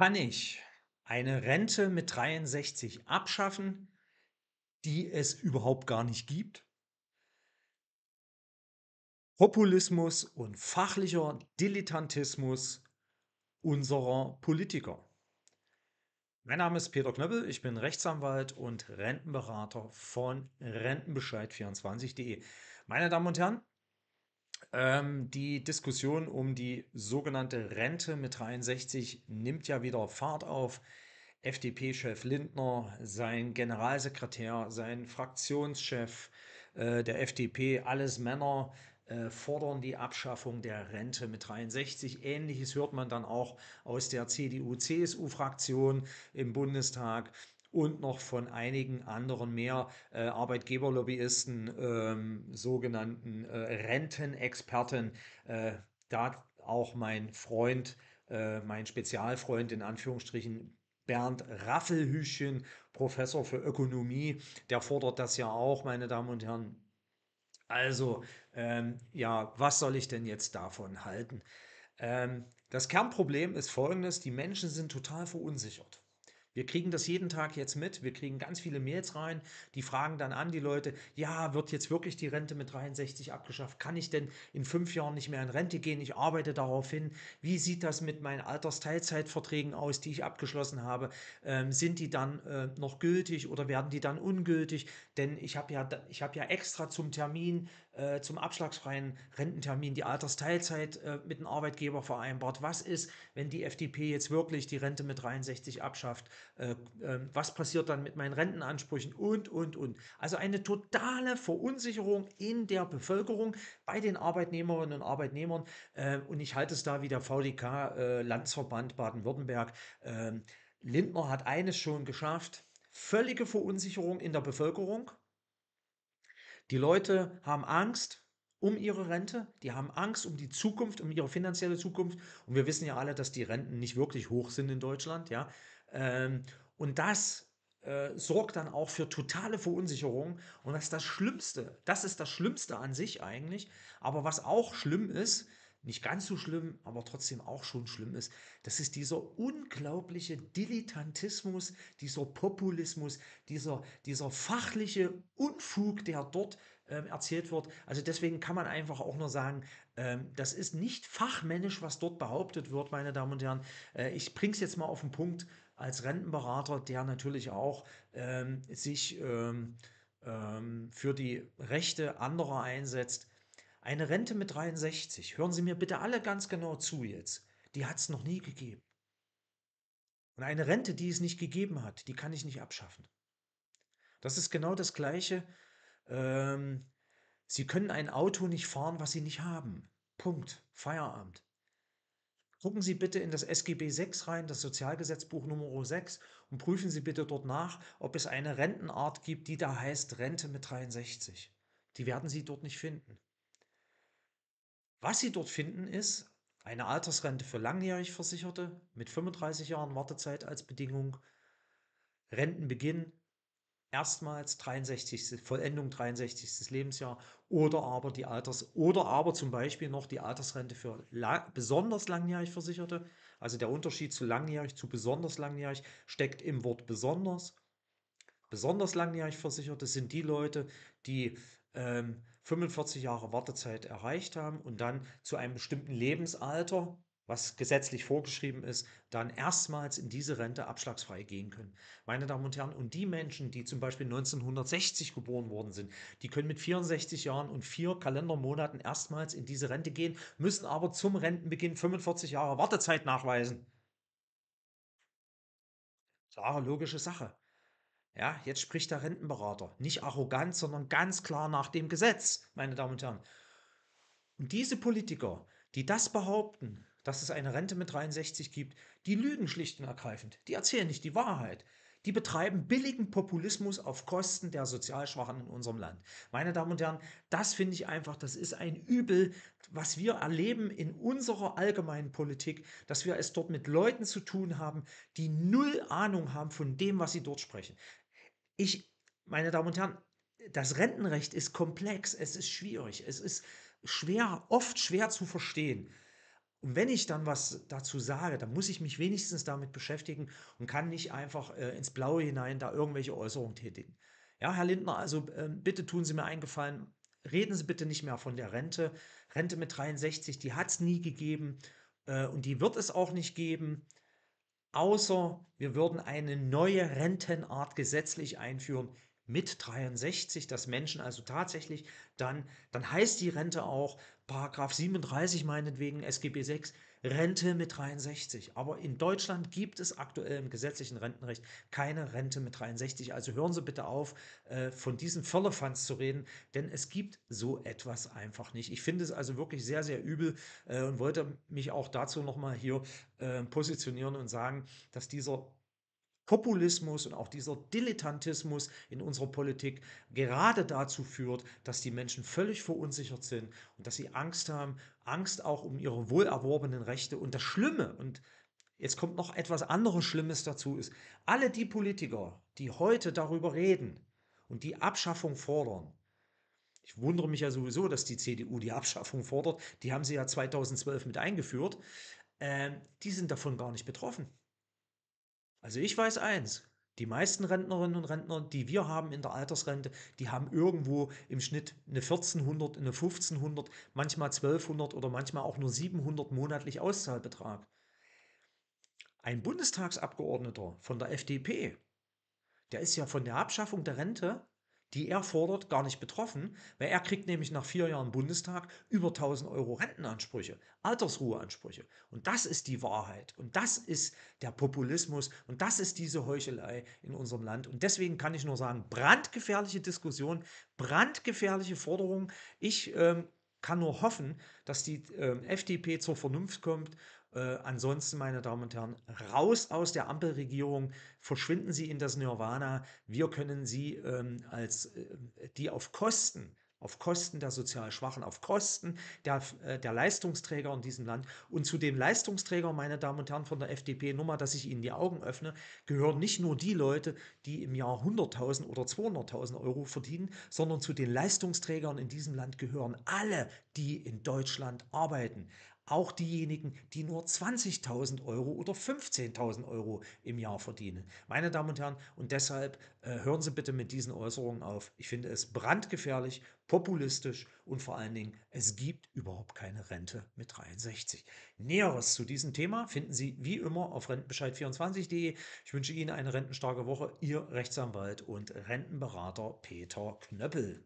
Kann ich eine Rente mit 63 abschaffen, die es überhaupt gar nicht gibt? Populismus und fachlicher Dilettantismus unserer Politiker. Mein Name ist Peter Knöppel, ich bin Rechtsanwalt und Rentenberater von Rentenbescheid24.de. Meine Damen und Herren, ähm, die Diskussion um die sogenannte Rente mit 63 nimmt ja wieder Fahrt auf. FDP-Chef Lindner, sein Generalsekretär, sein Fraktionschef äh, der FDP, alles Männer, äh, fordern die Abschaffung der Rente mit 63. Ähnliches hört man dann auch aus der CDU-CSU-Fraktion im Bundestag und noch von einigen anderen mehr äh, Arbeitgeberlobbyisten, ähm, sogenannten äh, Rentenexperten. Äh, da auch mein Freund, äh, mein Spezialfreund in Anführungsstrichen Bernd Raffelhüschen, Professor für Ökonomie, der fordert das ja auch, meine Damen und Herren. Also, ähm, ja, was soll ich denn jetzt davon halten? Ähm, das Kernproblem ist folgendes, die Menschen sind total verunsichert. Wir kriegen das jeden Tag jetzt mit. Wir kriegen ganz viele Mails rein. Die fragen dann an die Leute, ja, wird jetzt wirklich die Rente mit 63 abgeschafft? Kann ich denn in fünf Jahren nicht mehr in Rente gehen? Ich arbeite darauf hin. Wie sieht das mit meinen Altersteilzeitverträgen aus, die ich abgeschlossen habe? Ähm, sind die dann äh, noch gültig oder werden die dann ungültig? Denn ich habe ja, ich habe ja extra zum Termin äh, zum abschlagsfreien Rententermin die Altersteilzeit äh, mit dem Arbeitgeber vereinbart? Was ist, wenn die FDP jetzt wirklich die Rente mit 63 abschafft? Äh, ähm, was passiert dann mit meinen Rentenansprüchen? Und, und, und. Also eine totale Verunsicherung in der Bevölkerung bei den Arbeitnehmerinnen und Arbeitnehmern. Ähm, und ich halte es da wie der VDK äh, Landsverband Baden-Württemberg. Ähm, Lindner hat eines schon geschafft. Völlige Verunsicherung in der Bevölkerung die Leute haben Angst um ihre Rente, die haben Angst um die Zukunft, um ihre finanzielle Zukunft. Und wir wissen ja alle, dass die Renten nicht wirklich hoch sind in Deutschland, ja. Ähm, und das äh, sorgt dann auch für totale Verunsicherung. Und das ist das Schlimmste. Das ist das Schlimmste an sich eigentlich. Aber was auch schlimm ist, nicht ganz so schlimm, aber trotzdem auch schon schlimm ist, das ist dieser unglaubliche Dilettantismus, dieser Populismus, dieser, dieser fachliche Unfug, der dort ähm, erzählt wird. Also deswegen kann man einfach auch nur sagen, ähm, das ist nicht fachmännisch, was dort behauptet wird, meine Damen und Herren. Äh, ich bringe es jetzt mal auf den Punkt als Rentenberater, der natürlich auch ähm, sich ähm, ähm, für die Rechte anderer einsetzt eine Rente mit 63, hören Sie mir bitte alle ganz genau zu jetzt, die hat es noch nie gegeben. Und eine Rente, die es nicht gegeben hat, die kann ich nicht abschaffen. Das ist genau das Gleiche. Ähm, Sie können ein Auto nicht fahren, was Sie nicht haben. Punkt. Feierabend. Gucken Sie bitte in das SGB 6 rein, das Sozialgesetzbuch Nummer 6, und prüfen Sie bitte dort nach, ob es eine Rentenart gibt, die da heißt Rente mit 63. Die werden Sie dort nicht finden. Was Sie dort finden, ist eine Altersrente für langjährig Versicherte mit 35 Jahren Wartezeit als Bedingung, Rentenbeginn erstmals 63. Vollendung 63. Lebensjahr oder aber die Alters oder aber zum Beispiel noch die Altersrente für la besonders langjährig Versicherte. Also der Unterschied zu langjährig zu besonders langjährig steckt im Wort besonders. Besonders langjährig Versicherte sind die Leute, die ähm, 45 Jahre Wartezeit erreicht haben und dann zu einem bestimmten Lebensalter, was gesetzlich vorgeschrieben ist, dann erstmals in diese Rente abschlagsfrei gehen können. Meine Damen und Herren, und die Menschen, die zum Beispiel 1960 geboren worden sind, die können mit 64 Jahren und vier Kalendermonaten erstmals in diese Rente gehen, müssen aber zum Rentenbeginn 45 Jahre Wartezeit nachweisen. Klare, logische Sache. Ja, jetzt spricht der Rentenberater. Nicht arrogant, sondern ganz klar nach dem Gesetz, meine Damen und Herren. Und diese Politiker, die das behaupten, dass es eine Rente mit 63 gibt, die lügen schlicht und ergreifend. Die erzählen nicht die Wahrheit. Die betreiben billigen Populismus auf Kosten der Sozialschwachen in unserem Land. Meine Damen und Herren, das finde ich einfach, das ist ein Übel, was wir erleben in unserer allgemeinen Politik, dass wir es dort mit Leuten zu tun haben, die null Ahnung haben von dem, was sie dort sprechen. Ich, meine Damen und Herren, das Rentenrecht ist komplex, es ist schwierig, es ist schwer, oft schwer zu verstehen. Und wenn ich dann was dazu sage, dann muss ich mich wenigstens damit beschäftigen und kann nicht einfach äh, ins Blaue hinein da irgendwelche Äußerungen tätigen. Ja, Herr Lindner, also äh, bitte tun Sie mir einen Gefallen, Reden Sie bitte nicht mehr von der Rente. Rente mit 63, die hat es nie gegeben äh, und die wird es auch nicht geben. Außer wir würden eine neue Rentenart gesetzlich einführen, mit 63, dass Menschen also tatsächlich dann, dann heißt die Rente auch Paragraph 37 meinetwegen SGB 6, Rente mit 63. Aber in Deutschland gibt es aktuell im gesetzlichen Rentenrecht keine Rente mit 63. Also hören Sie bitte auf, äh, von diesen Firlefanz zu reden, denn es gibt so etwas einfach nicht. Ich finde es also wirklich sehr, sehr übel äh, und wollte mich auch dazu nochmal hier äh, positionieren und sagen, dass dieser Populismus und auch dieser Dilettantismus in unserer Politik gerade dazu führt, dass die Menschen völlig verunsichert sind und dass sie Angst haben, Angst auch um ihre wohlerworbenen Rechte. Und das Schlimme, und jetzt kommt noch etwas anderes Schlimmes dazu, ist, alle die Politiker, die heute darüber reden und die Abschaffung fordern, ich wundere mich ja sowieso, dass die CDU die Abschaffung fordert. Die haben sie ja 2012 mit eingeführt. Ähm, die sind davon gar nicht betroffen. Also ich weiß eins, die meisten Rentnerinnen und Rentner, die wir haben in der Altersrente, die haben irgendwo im Schnitt eine 1400, eine 1500, manchmal 1200 oder manchmal auch nur 700 monatlich Auszahlbetrag. Ein Bundestagsabgeordneter von der FDP, der ist ja von der Abschaffung der Rente die er fordert, gar nicht betroffen, weil er kriegt nämlich nach vier Jahren Bundestag über 1000 Euro Rentenansprüche, Altersruheansprüche. Und das ist die Wahrheit. Und das ist der Populismus. Und das ist diese Heuchelei in unserem Land. Und deswegen kann ich nur sagen, brandgefährliche Diskussion, brandgefährliche Forderung. Ich ähm, kann nur hoffen, dass die äh, FDP zur Vernunft kommt. Äh, ansonsten, meine Damen und Herren, raus aus der Ampelregierung, verschwinden Sie in das Nirvana. Wir können Sie ähm, als äh, die auf Kosten auf Kosten der sozial Schwachen, auf Kosten der, äh, der Leistungsträger in diesem Land. Und zu dem Leistungsträger, meine Damen und Herren von der FDP, nur mal, dass ich Ihnen die Augen öffne, gehören nicht nur die Leute, die im Jahr 100.000 oder 200.000 Euro verdienen, sondern zu den Leistungsträgern in diesem Land gehören alle, die in Deutschland arbeiten. Auch diejenigen, die nur 20.000 Euro oder 15.000 Euro im Jahr verdienen. Meine Damen und Herren, und deshalb äh, hören Sie bitte mit diesen Äußerungen auf. Ich finde es brandgefährlich, populistisch und vor allen Dingen, es gibt überhaupt keine Rente mit 63. Näheres zu diesem Thema finden Sie wie immer auf rentenbescheid24.de. Ich wünsche Ihnen eine rentenstarke Woche. Ihr Rechtsanwalt und Rentenberater Peter Knöppel.